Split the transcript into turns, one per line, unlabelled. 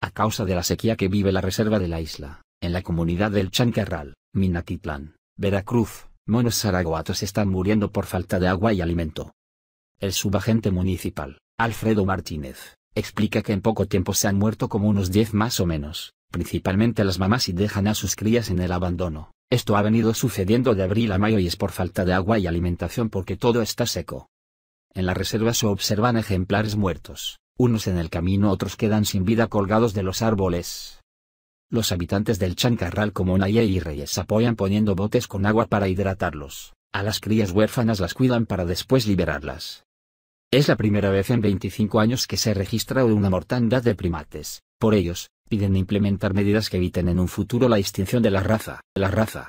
a causa de la sequía que vive la reserva de la isla, en la comunidad del Chancarral, Minatitlán, Veracruz, monos zaragoatos están muriendo por falta de agua y alimento. El subagente municipal, Alfredo Martínez, explica que en poco tiempo se han muerto como unos 10 más o menos, principalmente las mamás y dejan a sus crías en el abandono. Esto ha venido sucediendo de abril a mayo y es por falta de agua y alimentación porque todo está seco. En la reserva se observan ejemplares muertos, unos en el camino, otros quedan sin vida colgados de los árboles. Los habitantes del Chancarral como Naya y Reyes apoyan poniendo botes con agua para hidratarlos, a las crías huérfanas las cuidan para después liberarlas. Es la primera vez en 25 años que se registra una mortandad de primates, por ellos, piden implementar medidas que eviten en un futuro la extinción de la raza. La raza.